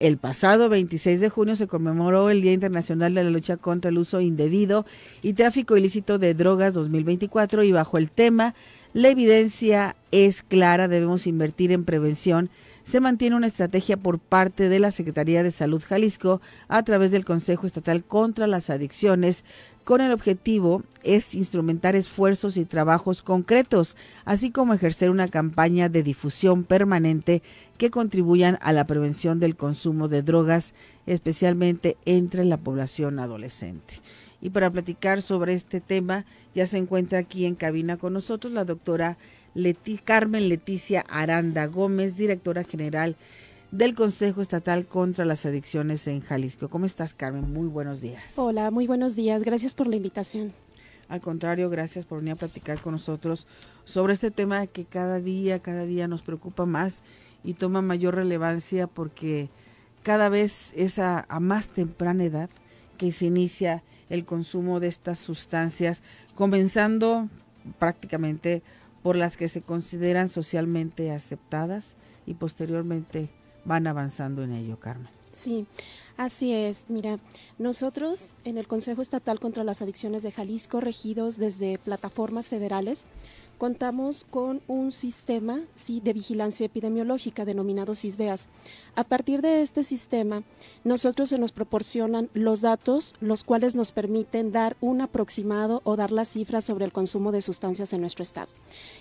El pasado 26 de junio se conmemoró el Día Internacional de la Lucha contra el Uso Indebido y Tráfico Ilícito de Drogas 2024 y bajo el tema La evidencia es clara, debemos invertir en prevención, se mantiene una estrategia por parte de la Secretaría de Salud Jalisco a través del Consejo Estatal contra las Adicciones, con el objetivo es instrumentar esfuerzos y trabajos concretos, así como ejercer una campaña de difusión permanente que contribuyan a la prevención del consumo de drogas, especialmente entre la población adolescente. Y para platicar sobre este tema, ya se encuentra aquí en cabina con nosotros la doctora Carmen Leticia Aranda Gómez, directora general del Consejo Estatal contra las Adicciones en Jalisco. ¿Cómo estás, Carmen? Muy buenos días. Hola, muy buenos días. Gracias por la invitación. Al contrario, gracias por venir a platicar con nosotros sobre este tema que cada día, cada día nos preocupa más y toma mayor relevancia porque cada vez es a, más temprana edad que se inicia el consumo de estas sustancias, comenzando prácticamente por las que se consideran socialmente aceptadas y posteriormente van avanzando en ello, Carmen. Sí, así es. Mira, nosotros en el Consejo Estatal contra las Adicciones de Jalisco, regidos desde plataformas federales, contamos con un sistema sí, de vigilancia epidemiológica denominado CISBEAS. A partir de este sistema, nosotros se nos proporcionan los datos, los cuales nos permiten dar un aproximado o dar las cifras sobre el consumo de sustancias en nuestro estado.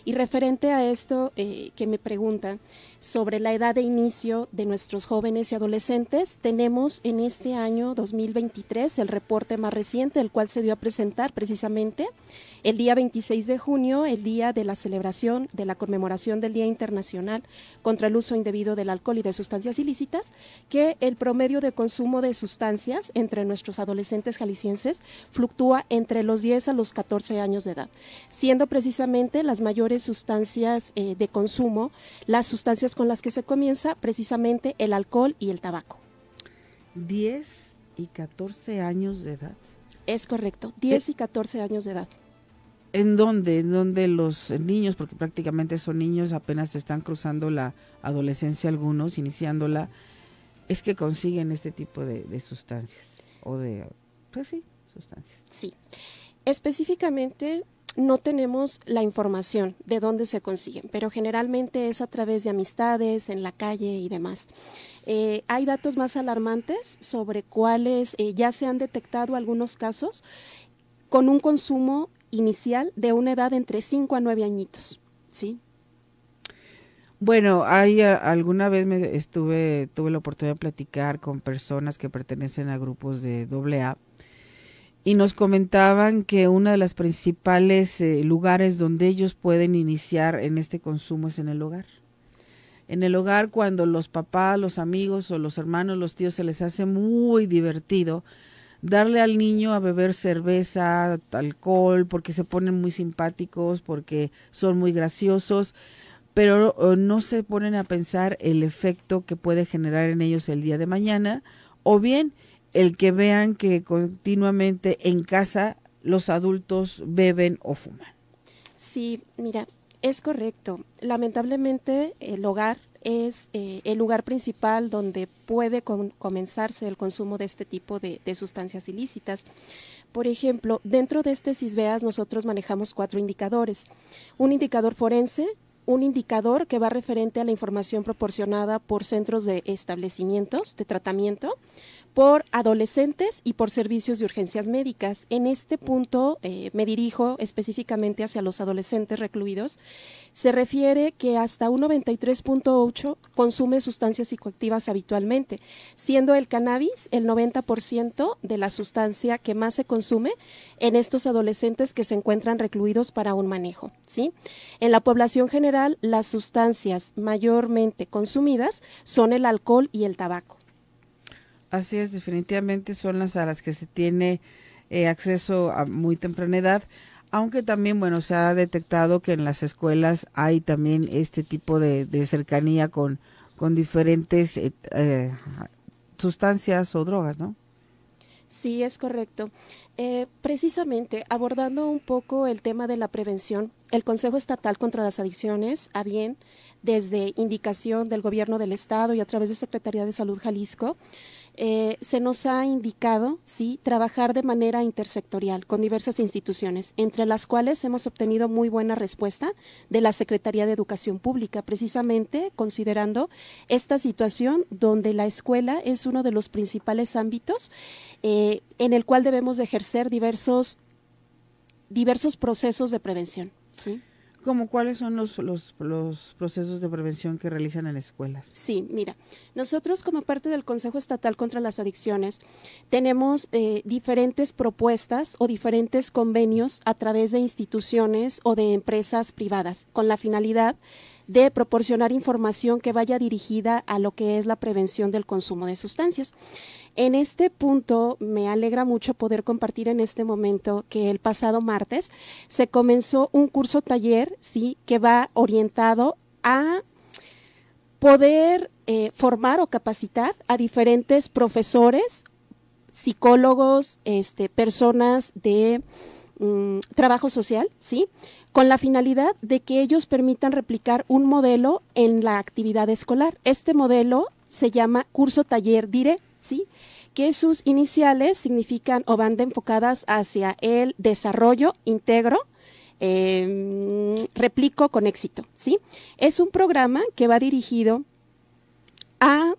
Y referente a esto eh, que me pregunta sobre la edad de inicio de nuestros jóvenes y adolescentes. Tenemos en este año 2023 el reporte más reciente, el cual se dio a presentar precisamente el día 26 de junio, el día de la celebración de la conmemoración del Día Internacional contra el Uso Indebido del Alcohol y de Sustancias Ilícitas, que el promedio de consumo de sustancias entre nuestros adolescentes jaliscienses fluctúa entre los 10 a los 14 años de edad, siendo precisamente las mayores sustancias eh, de consumo las sustancias con las que se comienza precisamente el alcohol y el tabaco. 10 y 14 años de edad. Es correcto, 10 y 14 años de edad. ¿En dónde? ¿En dónde los niños, porque prácticamente son niños, apenas están cruzando la adolescencia algunos, iniciándola, es que consiguen este tipo de, de sustancias? O de, pues sí, sustancias. Sí. Específicamente no tenemos la información de dónde se consiguen, pero generalmente es a través de amistades, en la calle y demás. Eh, hay datos más alarmantes sobre cuáles eh, ya se han detectado algunos casos con un consumo inicial de una edad entre 5 a 9 añitos, ¿sí? Bueno, hay eh, alguna vez me estuve tuve la oportunidad de platicar con personas que pertenecen a grupos de doble A y nos comentaban que uno de los principales eh, lugares donde ellos pueden iniciar en este consumo es en el hogar. En el hogar cuando los papás, los amigos o los hermanos, los tíos se les hace muy divertido darle al niño a beber cerveza, alcohol, porque se ponen muy simpáticos, porque son muy graciosos, pero eh, no se ponen a pensar el efecto que puede generar en ellos el día de mañana o bien el que vean que continuamente en casa los adultos beben o fuman. Sí, mira, es correcto. Lamentablemente el hogar es eh, el lugar principal donde puede comenzarse el consumo de este tipo de, de sustancias ilícitas. Por ejemplo, dentro de este CISBEAS nosotros manejamos cuatro indicadores. Un indicador forense, un indicador que va referente a la información proporcionada por centros de establecimientos de tratamiento, por adolescentes y por servicios de urgencias médicas. En este punto eh, me dirijo específicamente hacia los adolescentes recluidos. Se refiere que hasta un 93.8 consume sustancias psicoactivas habitualmente, siendo el cannabis el 90% de la sustancia que más se consume en estos adolescentes que se encuentran recluidos para un manejo. ¿sí? En la población general, las sustancias mayormente consumidas son el alcohol y el tabaco. Así es, definitivamente son las a las que se tiene eh, acceso a muy temprana edad, aunque también, bueno, se ha detectado que en las escuelas hay también este tipo de, cercanía con, con diferentes eh, eh, sustancias o drogas, ¿no? Sí, es correcto. precisamente, abordando un poco el tema de la prevención, el Consejo Estatal contra las Adicciones, a bien, desde indicación del Gobierno del Estado y a través de Secretaría de Salud Jalisco, eh, se nos ha indicado, sí, trabajar de manera intersectorial con diversas instituciones, entre las cuales hemos obtenido muy buena respuesta de la Secretaría de Educación Pública, precisamente considerando esta situación donde la escuela es uno de los principales ámbitos eh, en el cual debemos ejercer diversos, diversos procesos de prevención. ¿sí? como cuáles son los, los, procesos de prevención que realizan en las escuelas. Sí, mira, nosotros como parte del Consejo Estatal contra las Adicciones tenemos eh, diferentes propuestas o diferentes convenios a través de instituciones o de empresas privadas con la finalidad de proporcionar información que vaya dirigida a lo que es la prevención del consumo de sustancias. En este punto me alegra mucho poder compartir en este momento que el pasado martes se comenzó un curso taller, sí, que va orientado a poder eh, formar o capacitar a diferentes profesores, psicólogos, este, personas de mm, trabajo social, sí, con la finalidad de que ellos permitan replicar un modelo en la actividad escolar. Este modelo se llama curso taller dire, ¿sí? que sus iniciales significan o van enfocadas hacia el desarrollo íntegro, eh, em, replico con éxito, ¿sí? Es un programa que va dirigido a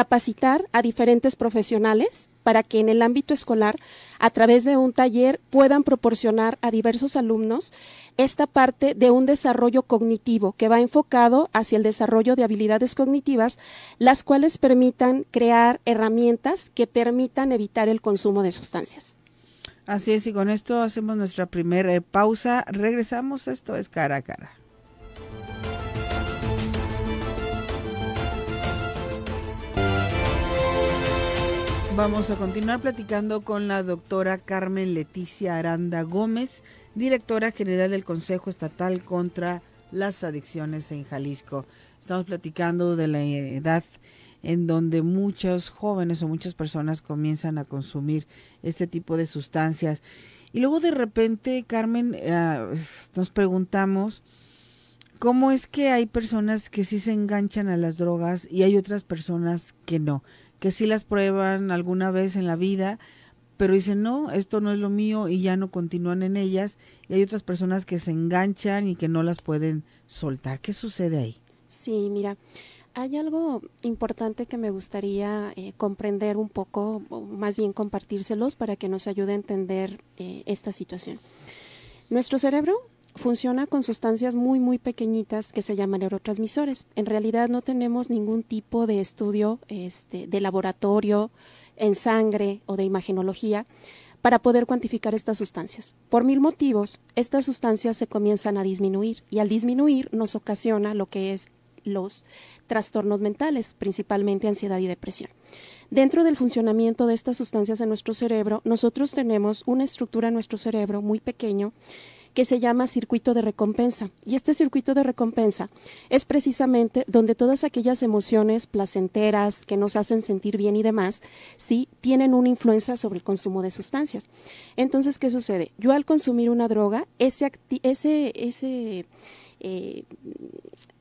capacitar a diferentes profesionales para que en el ámbito escolar, a través de un taller, puedan proporcionar a diversos alumnos esta parte de un desarrollo cognitivo que va enfocado hacia el desarrollo de habilidades cognitivas, las cuales permitan crear herramientas que permitan evitar el consumo de sustancias. Así es, y con esto hacemos nuestra primera eh, pausa. Regresamos, esto es cara a cara. Vamos a continuar platicando con la doctora Carmen Leticia Aranda Gómez, directora general del Consejo Estatal contra las Adicciones en Jalisco. Estamos platicando de la edad en donde muchos jóvenes o muchas personas comienzan a consumir este tipo de sustancias. Y luego de repente, Carmen, eh, nos preguntamos cómo es que hay personas que sí se enganchan a las drogas y hay otras personas que no que sí las prueban alguna vez en la vida, pero dicen, no, esto no es lo mío y ya no continúan en ellas. Y hay otras personas que se enganchan y que no las pueden soltar. ¿Qué sucede ahí? Sí, mira, hay algo importante que me gustaría eh, comprender un poco, o más bien compartírselos para que nos ayude a entender eh, esta situación. Nuestro cerebro funciona con sustancias muy muy pequeñitas que se llaman neurotransmisores. En realidad no tenemos ningún tipo de estudio este, de laboratorio en sangre o de imagenología para poder cuantificar estas sustancias. Por mil motivos, estas sustancias se comienzan a disminuir y al disminuir nos ocasiona lo que es los trastornos mentales, principalmente ansiedad y depresión. Dentro del funcionamiento de estas sustancias en nuestro cerebro, nosotros tenemos una estructura en nuestro cerebro muy pequeño que se llama circuito de recompensa. Y este circuito de recompensa es precisamente donde todas aquellas emociones placenteras que nos hacen sentir bien y demás, sí, tienen una influencia sobre el consumo de sustancias. Entonces, ¿qué sucede? Yo al consumir una droga, ese, ese, eh,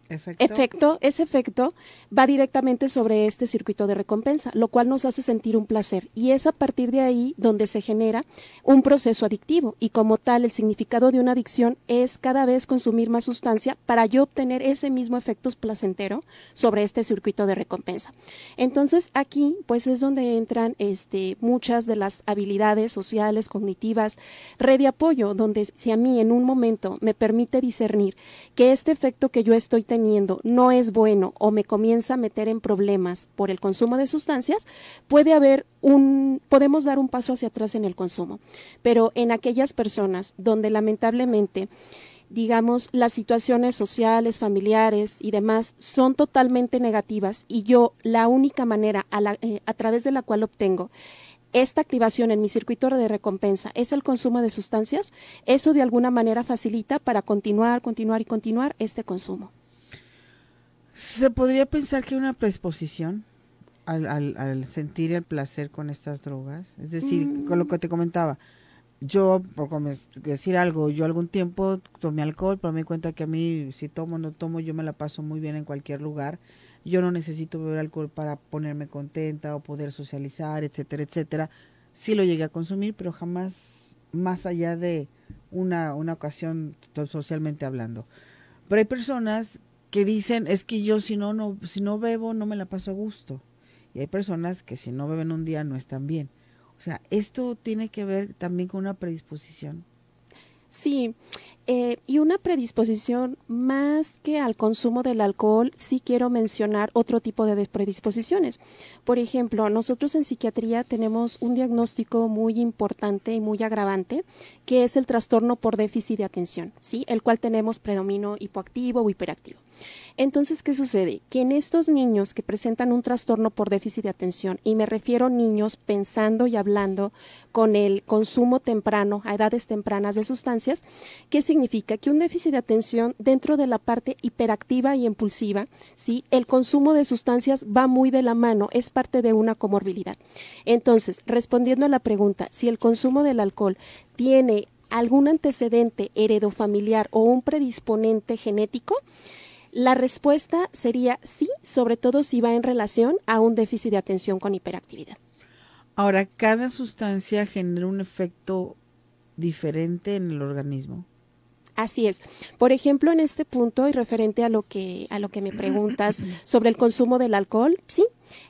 efecto. ese efecto va directamente sobre este circuito de recompensa, lo cual nos hace sentir un placer. Y es a partir de ahí donde se genera un proceso adictivo. Y como tal, el significado de una adicción es cada vez consumir más sustancia para yo obtener ese mismo efecto placentero sobre este circuito de recompensa. Entonces, aquí, pues es donde entran este, muchas de las habilidades sociales, cognitivas, red de apoyo, donde si a mí en un momento me permite discernir que este efecto que yo estoy teniendo, no es bueno o me comienza a meter en problemas por el consumo de sustancias, puede haber un, podemos dar un paso hacia atrás en el consumo. Pero en aquellas personas donde lamentablemente digamos, las situaciones sociales, familiares y demás son totalmente negativas y yo la única manera a, eh, través de la cual obtengo esta activación en mi circuito de recompensa es el consumo de sustancias, eso de alguna manera facilita para continuar, continuar y continuar este consumo. ¿Se podría pensar que una predisposición al, al, sentir el placer con estas drogas? Es decir, con lo mm. que te comentaba, yo, por decir algo, yo algún tiempo tomé alcohol, pero me cuenta que a mí, si tomo o no tomo, yo me la paso muy bien en cualquier lugar. Yo no necesito beber alcohol para ponerme contenta o poder socializar, etcétera, etcétera. Sí lo llegué a consumir, pero jamás más allá de una, una ocasión socialmente hablando. Pero hay personas que dicen, es que yo si no, no, si no bebo no me la paso a gusto. Y hay personas que si no beben un día no están bien. O sea, esto tiene que ver también con una predisposición. Sí, eh, y una predisposición más que al consumo del alcohol, sí quiero mencionar otro tipo de predisposiciones. Por ejemplo, nosotros en psiquiatría tenemos un diagnóstico muy importante y muy agravante, que es el trastorno por déficit de atención, ¿sí? el cual tenemos predominio hipoactivo o hiperactivo. Entonces, ¿qué sucede? Que en estos niños que presentan un trastorno por déficit de atención, y me refiero a niños pensando y hablando con el consumo temprano, a edades tempranas de sustancias, ¿qué significa? significa que un déficit de atención dentro de la parte hiperactiva y impulsiva, ¿sí? el consumo de sustancias va muy de la mano, es parte de una comorbilidad. Entonces, respondiendo a la pregunta, si el consumo del alcohol tiene algún antecedente heredofamiliar o un predisponente genético, la respuesta sería sí, sobre todo si va en relación a un déficit de atención con hiperactividad. Ahora, cada sustancia genera un efecto diferente en el organismo? Así es. Por ejemplo, en este punto y referente a lo que a lo que me preguntas sobre el consumo del alcohol, sí,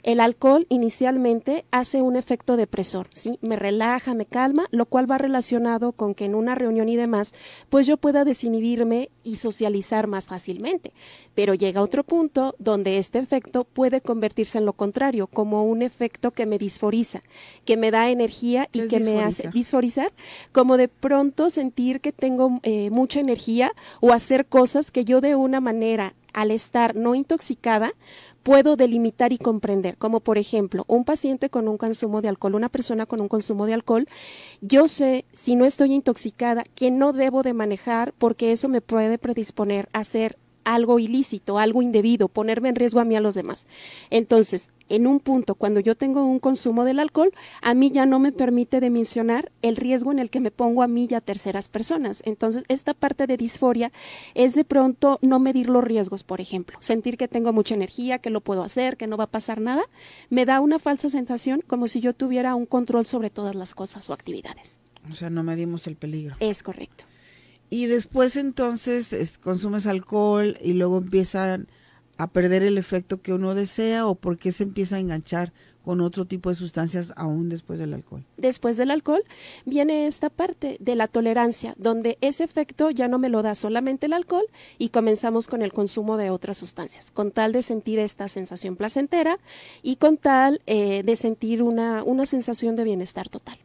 el alcohol inicialmente hace un efecto depresor, ¿sí? Me relaja, me calma, lo cual va relacionado con que en una reunión y demás, pues yo pueda desinhibirme y socializar más fácilmente. Pero llega otro punto donde este efecto puede convertirse en lo contrario, como un efecto que me disforiza, que me da energía y que me hace disforizar, como de pronto sentir que tengo eh, mucha energía o hacer cosas que yo de una manera al estar no intoxicada, puedo delimitar y comprender, como por ejemplo un paciente con un consumo de alcohol, una persona con un consumo de alcohol, yo sé si no estoy intoxicada que no debo de manejar porque eso me puede predisponer a ser algo ilícito, algo indebido, ponerme en riesgo a mí a los demás. Entonces, en un punto, cuando yo tengo un consumo del alcohol, a mí ya no me permite dimensionar el riesgo en el que me pongo a mí y a terceras personas. Entonces, esta parte de disforia es de pronto no medir los riesgos, por ejemplo, sentir que tengo mucha energía, que lo puedo hacer, que no va a pasar nada, me da una falsa sensación como si yo tuviera un control sobre todas las cosas o actividades. O sea, no medimos el peligro. Es correcto. Y después entonces consumes alcohol y luego empiezan a perder el efecto que uno desea o porque se empieza a enganchar con otro tipo de sustancias aún después del alcohol. Después del alcohol viene esta parte de la tolerancia, donde ese efecto ya no me lo da solamente el alcohol y comenzamos con el consumo de otras sustancias, con tal de sentir esta sensación placentera y con tal eh, de sentir una, una sensación de bienestar total.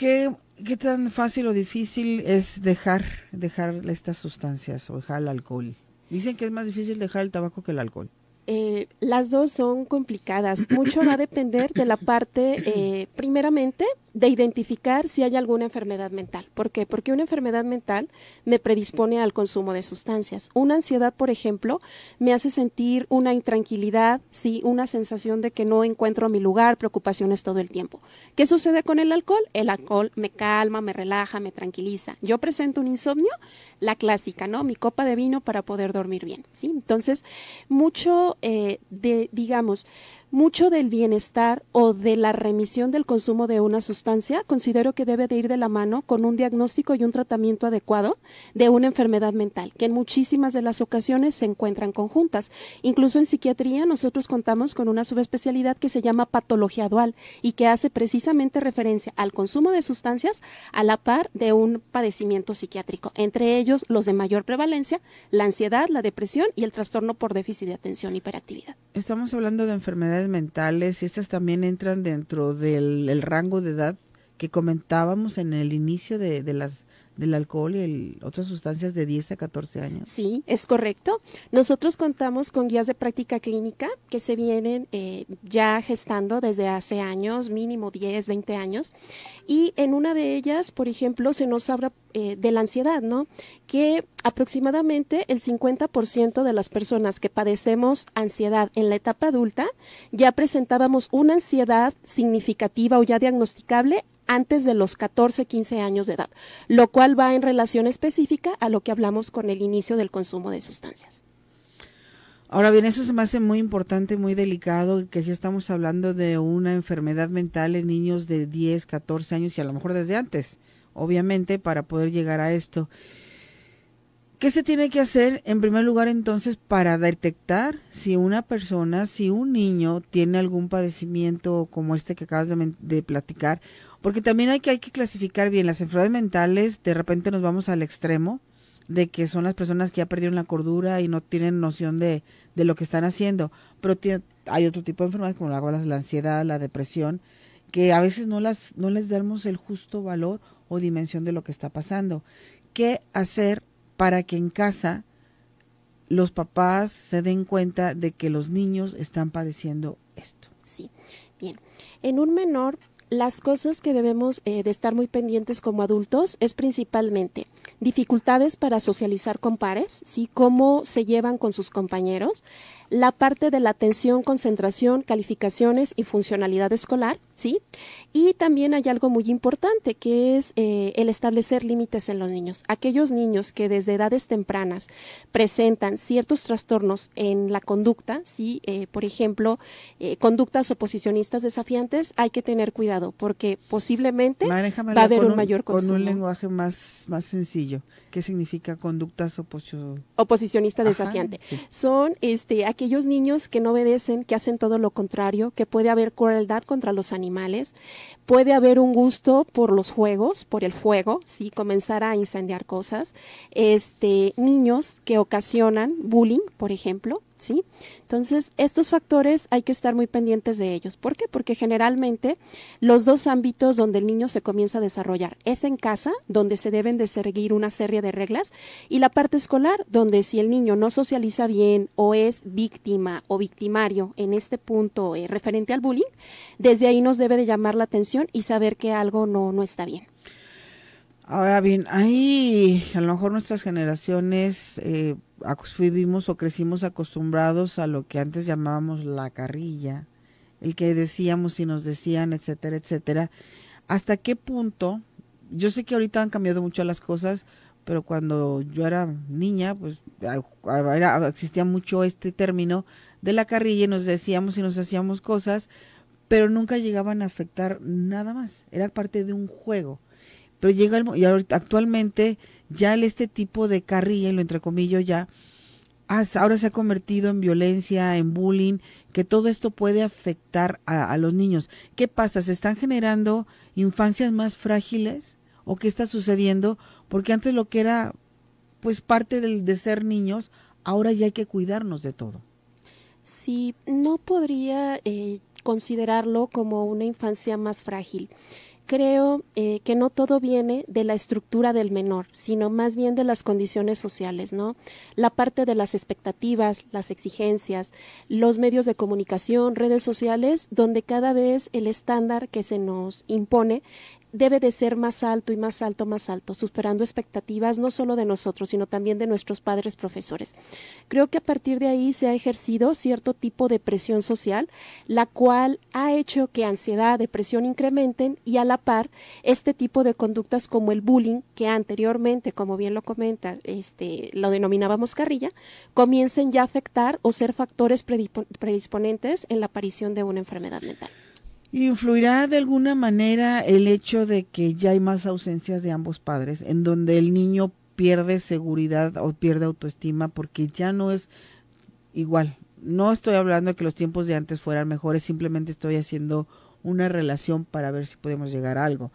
¿Qué, ¿Qué tan fácil o difícil es dejar, dejar estas sustancias o dejar el alcohol? Dicen que es más difícil dejar el tabaco que el alcohol. Eh, las dos son complicadas. Mucho va a depender de la parte, eh, primeramente, de identificar si hay alguna enfermedad mental. ¿Por qué? Porque una enfermedad mental me predispone al consumo de sustancias. Una ansiedad, por ejemplo, me hace sentir una intranquilidad, sí, una sensación de que no encuentro mi lugar, preocupaciones todo el tiempo. ¿Qué sucede con el alcohol? El alcohol me calma, me relaja, me tranquiliza. Yo presento un insomnio, la clásica, ¿no? Mi copa de vino para poder dormir bien, ¿sí? Entonces, mucho eh, de, digamos, mucho del bienestar o de la remisión del consumo de una sustancia considero que debe de ir de la mano con un diagnóstico y un tratamiento adecuado de una enfermedad mental, que en muchísimas de las ocasiones se encuentran conjuntas. Incluso en psiquiatría nosotros contamos con una subespecialidad que se llama patología dual y que hace precisamente referencia al consumo de sustancias a la par de un padecimiento psiquiátrico, entre ellos los de mayor prevalencia, la ansiedad, la depresión y el trastorno por déficit de atención y hiperactividad. Estamos hablando de enfermedades mentales y estas también entran dentro del rango de edad que comentábamos en el inicio de, de las del alcohol y otras sustancias de 10 a 14 años. Sí, es correcto. Nosotros contamos con guías de práctica clínica que se vienen eh, ya gestando desde hace años, mínimo 10, 20 años. Y en una de ellas, por ejemplo, se nos habla eh, de la ansiedad, ¿no? Que aproximadamente el 50% de las personas que padecemos ansiedad en la etapa adulta ya presentábamos una ansiedad significativa o ya diagnosticable antes de los 14, 15 años de edad, lo cual va en relación específica a lo que hablamos con el inicio del consumo de sustancias. Ahora bien, eso se me hace muy importante, muy delicado, que si estamos hablando de una enfermedad mental en niños de 10, 14 años y a lo mejor desde antes, obviamente, para poder llegar a esto. ¿Qué se tiene que hacer en primer lugar entonces para detectar si una persona, si un niño tiene algún padecimiento como este que acabas de, platicar porque también hay que, hay que clasificar bien las enfermedades mentales, de repente nos vamos al extremo de que son las personas que ya perdieron la cordura y no tienen noción de, lo que están haciendo, pero hay otro tipo de enfermedades como la, la, ansiedad, la depresión, que a veces no, las, no les damos el justo valor o dimensión de lo que está pasando. ¿Qué hacer para que en casa los papás se den cuenta de que los niños están padeciendo esto? Sí, bien. En un menor las cosas que debemos eh, de estar muy pendientes como adultos es principalmente dificultades para socializar con pares, ¿sí? cómo se llevan con sus compañeros, la parte de la atención, concentración, calificaciones y funcionalidad escolar, ¿sí? Y también hay algo muy importante que es eh, el establecer límites en los niños. Aquellos niños que desde edades tempranas presentan ciertos trastornos en la conducta, ¿sí? Eh, por ejemplo, eh, conductas oposicionistas desafiantes, hay que tener cuidado porque posiblemente va a haber un, mayor consumo. Con un lenguaje más, más sencillo. ¿Qué significa conductas oposicionistas oposicionista desafiante. Son este aquellos niños que no obedecen, que hacen todo lo contrario, que puede haber crueldad contra los animales, puede haber un gusto por los juegos, por el fuego, sí, comenzar a incendiar cosas. Este niños que ocasionan bullying, por ejemplo, entonces, estos factores hay que estar muy pendientes de ellos. ¿Por qué? Porque generalmente los dos ámbitos donde el niño se comienza a desarrollar es en casa, donde se deben de seguir una serie de reglas, y la parte escolar, donde si el niño no socializa bien o es víctima o victimario en este punto eh, referente al bullying, desde ahí nos debe de llamar la atención y saber que algo no, no está bien. Ahora bien, ahí a lo mejor nuestras generaciones... Eh, vivimos o crecimos acostumbrados a lo que antes llamábamos la carrilla, el que decíamos y nos decían, etcétera, etcétera. ¿Hasta qué punto? Yo sé que ahorita han cambiado mucho las cosas, pero cuando yo era niña, pues existía mucho este término de la carrilla y nos decíamos y nos hacíamos cosas, pero nunca llegaban a afectar nada más. Era parte de un juego. Pero llega el, y actualmente ya este tipo de carrilla, y lo entrecomillo ya, ahora se ha convertido en violencia, en bullying, que todo esto puede afectar a, los niños. ¿Qué pasa? ¿Se están generando infancias más frágiles? ¿O qué está sucediendo? Porque antes lo que era pues parte del, de ser niños, ahora ya hay que cuidarnos de todo. Sí, no podría eh, considerarlo como una infancia más frágil creo eh, que no todo viene de la estructura del menor, sino más bien de las condiciones sociales, ¿no? La parte de las expectativas, las exigencias, los medios de comunicación, redes sociales, donde cada vez el estándar que se nos impone debe de ser más alto y más alto, más alto, superando expectativas no solo de nosotros, sino también de nuestros padres profesores. Creo que a partir de ahí se ha ejercido cierto tipo de presión social, la cual ha hecho que ansiedad, depresión incrementen y a la par este tipo de conductas como el bullying, que anteriormente, como bien lo comenta, este, lo denominábamos carrilla, comiencen ya a afectar o ser factores predisponentes en la aparición de una enfermedad mental. ¿Influirá de alguna manera el hecho de que ya hay más ausencias de ambos padres, en donde el niño pierde seguridad o pierde autoestima porque ya no es igual? No estoy hablando de que los tiempos de antes fueran mejores, simplemente estoy haciendo una relación para ver si podemos llegar a algo.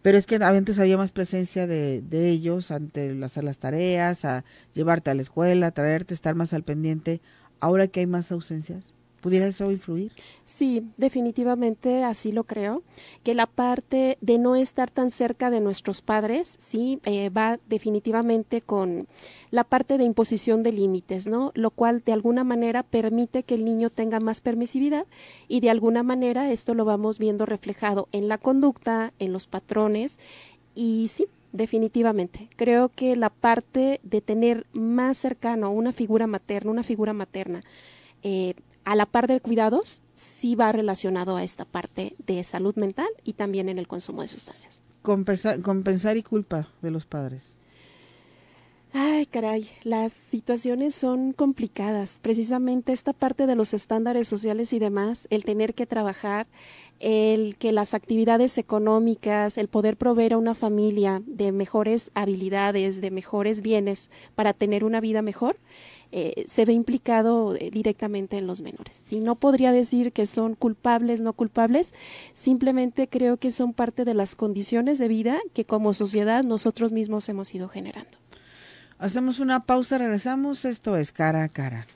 Pero es que antes había más presencia de, de ellos ante las tareas, a llevarte a la escuela, a traerte, estar más al pendiente. Ahora que hay más ausencias. ¿Pudiera eso influir? Sí, definitivamente así lo creo, que la parte de no estar tan cerca de nuestros padres, sí, eh, va definitivamente con la parte de imposición de límites, ¿no? Lo cual de alguna manera permite que el niño tenga más permisividad y de alguna manera esto lo vamos viendo reflejado en la conducta, en los patrones y sí, definitivamente. Creo que la parte de tener más cercano una figura materna, una figura materna, eh, a la par de cuidados, sí va relacionado a esta parte de salud mental y también en el consumo de sustancias. compensar y culpa de los padres. Ay, caray, las situaciones son complicadas. Precisamente esta parte de los estándares sociales y demás, el tener que trabajar, el que las actividades económicas, el poder proveer a una familia de mejores habilidades, de mejores bienes para tener una vida mejor, eh, se ve implicado eh, directamente en los menores. Si no podría decir que son culpables, no culpables, simplemente creo que son parte de las condiciones de vida que como sociedad nosotros mismos hemos ido generando. Hacemos una pausa, regresamos. Esto es cara a cara.